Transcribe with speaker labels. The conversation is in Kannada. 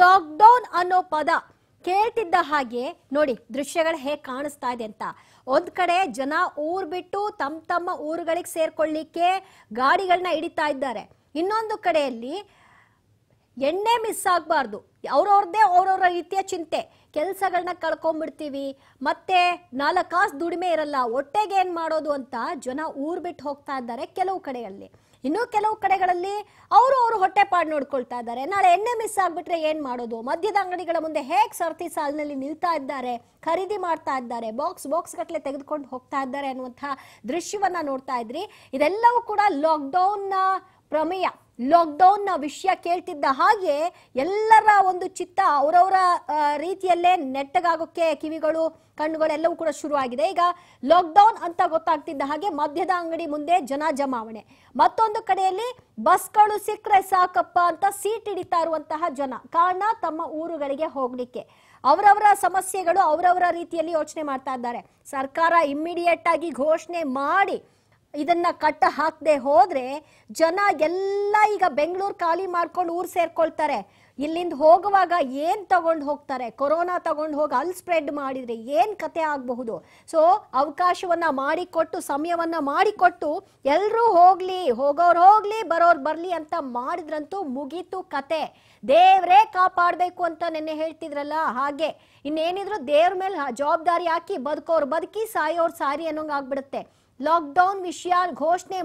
Speaker 1: ಲಾಕ್ಡೌನ್ ಅನ್ನೋ ಪದ ಕೇಳ್ತಿದ್ದ ಹಾಗೆ ನೋಡಿ ದೃಶ್ಯಗಳು ಹೇಗೆ ಕಾಣಿಸ್ತಾ ಇದೆ ಅಂತ ಒಂದ್ ಕಡೆ ಜನ ಊರ್ ಬಿಟ್ಟು ತಮ್ಮ ತಮ್ಮ ಊರುಗಳಿಗೆ ಸೇರ್ಕೊಳ್ಳಿಕ್ಕೆ ಗಾಡಿಗಳನ್ನ ಹಿಡಿತಾ ಇದ್ದಾರೆ ಇನ್ನೊಂದು ಕಡೆಯಲ್ಲಿ ಎಣ್ಣೆ ಮಿಸ್ ಆಗಬಾರ್ದು ಅವ್ರವ್ರದ್ದೇ ಅವ್ರವ್ರ ರೀತಿಯ ಚಿಂತೆ ಕೆಲಸಗಳನ್ನ ಕಳ್ಕೊಂಡ್ಬಿಡ್ತೀವಿ ಮತ್ತೆ ನಾಲ್ಕು ಕಾಸು ದುಡಿಮೆ ಇರಲ್ಲ ಒಟ್ಟೆಗೆ ಏನು ಮಾಡೋದು ಅಂತ ಜನ ಊರು ಬಿಟ್ಟು ಹೋಗ್ತಾ ಇದ್ದಾರೆ ಕೆಲವು ಕಡೆಯಲ್ಲಿ ಇನ್ನೂ ಕೆಲವು ಕಡೆಗಳಲ್ಲಿ ಅವರು ಅವರು ಹೊಟ್ಟೆಪಾಡು ನೋಡ್ಕೊಳ್ತಾ ಇದ್ದಾರೆ ನಾಳೆ ಎಣ್ಣೆ ಮಿಸ್ ಆಗಿಬಿಟ್ರೆ ಏನು ಮಾಡೋದು ಮದ್ಯದ ಅಂಗಡಿಗಳ ಮುಂದೆ ಹೇಗೆ ಸರ್ತಿ ಸಾಲಿನಲ್ಲಿ ನಿಲ್ತಾ ಇದ್ದಾರೆ ಖರೀದಿ ಮಾಡ್ತಾ ಇದ್ದಾರೆ ಬಾಕ್ಸ್ ಬಾಕ್ಸ್ ಗಟ್ಟಲೆ ತೆಗೆದುಕೊಂಡು ಹೋಗ್ತಾ ಇದ್ದಾರೆ ಅನ್ನುವಂಥ ದೃಶ್ಯವನ್ನು ನೋಡ್ತಾ ಇದ್ರಿ ಇದೆಲ್ಲವೂ ಕೂಡ ಲಾಕ್ಡೌನ್ನ ಪ್ರಮೇಯ ಲಾಕ್ಡೌನ್ನ ವಿಷಯ ಕೇಳ್ತಿದ್ದ ಹಾಗೆ ಎಲ್ಲರ ಒಂದು ಚಿತ್ತ ಅವರವರ ರೀತಿಯಲ್ಲೇ ನೆಟ್ಟಗಾಗೋಕ್ಕೆ ಕಿವಿಗಳು ಕಣ್ಣುಗಳು ಎಲ್ಲವೂ ಕೂಡ ಶುರುವಾಗಿದೆ ಈಗ ಲಾಕ್ಡೌನ್ ಅಂತ ಗೊತ್ತಾಗ್ತಿದ್ದ ಹಾಗೆ ಮದ್ಯದ ಅಂಗಡಿ ಮುಂದೆ ಜನ ಜಮಾವಣೆ ಮತ್ತೊಂದು ಕಡೆಯಲ್ಲಿ ಬಸ್ಗಳು ಸಿಕ್ಕರೆ ಸಾಕಪ್ಪ ಅಂತ ಸೀಟ್ ಹಿಡಿತಾ ಇರುವಂತಹ ಜನ ಕಾರಣ ತಮ್ಮ ಊರುಗಳಿಗೆ ಹೋಗಲಿಕ್ಕೆ ಅವರವರ ಸಮಸ್ಯೆಗಳು ಅವರವರ ರೀತಿಯಲ್ಲಿ ಯೋಚನೆ ಮಾಡ್ತಾ ಇದ್ದಾರೆ ಸರ್ಕಾರ ಇಮ್ಮಿಡಿಯೇಟ್ ಆಗಿ ಘೋಷಣೆ ಮಾಡಿ ಇದನ್ನ ಕಟ್ಟ ಹಾಕದೆ ಹೋದ್ರೆ ಜನ ಎಲ್ಲ ಈಗ ಬೆಂಗಳೂರು ಖಾಲಿ ಮಾಡ್ಕೊಂಡು ಊರು ಸೇರ್ಕೊಳ್ತಾರೆ ಇಲ್ಲಿಂದ ಹೋಗುವಾಗ ಏನು ತಗೊಂಡು ಹೋಗ್ತಾರೆ ಕೊರೋನಾ ತಗೊಂಡು ಹೋಗಿ ಅಲ್ಲಿ ಸ್ಪ್ರೆಡ್ ಮಾಡಿದ್ರೆ ಏನು ಕತೆ ಆಗಬಹುದು ಸೊ ಅವಕಾಶವನ್ನ ಮಾಡಿಕೊಟ್ಟು ಸಮಯವನ್ನ ಮಾಡಿಕೊಟ್ಟು ಎಲ್ಲರೂ ಹೋಗ್ಲಿ ಹೋಗೋರು ಹೋಗ್ಲಿ ಬರೋರು ಬರಲಿ ಅಂತ ಮಾಡಿದ್ರಂತೂ ಮುಗೀತು ಕತೆ ದೇವರೇ ಕಾಪಾಡಬೇಕು ಅಂತ ನೆನ್ನೆ ಹೇಳ್ತಿದ್ರಲ್ಲ ಹಾಗೆ ಇನ್ನೇನಿದ್ರು ದೇವ್ರ ಮೇಲೆ ಜವಾಬ್ದಾರಿ ಹಾಕಿ ಬದುಕೋರು ಬದುಕಿ ಸಾಯೋರು ಸಾರಿ ಅನ್ನೋಂಗ್ ಆಗ್ಬಿಡುತ್ತೆ लाकडौन विषय घोषणे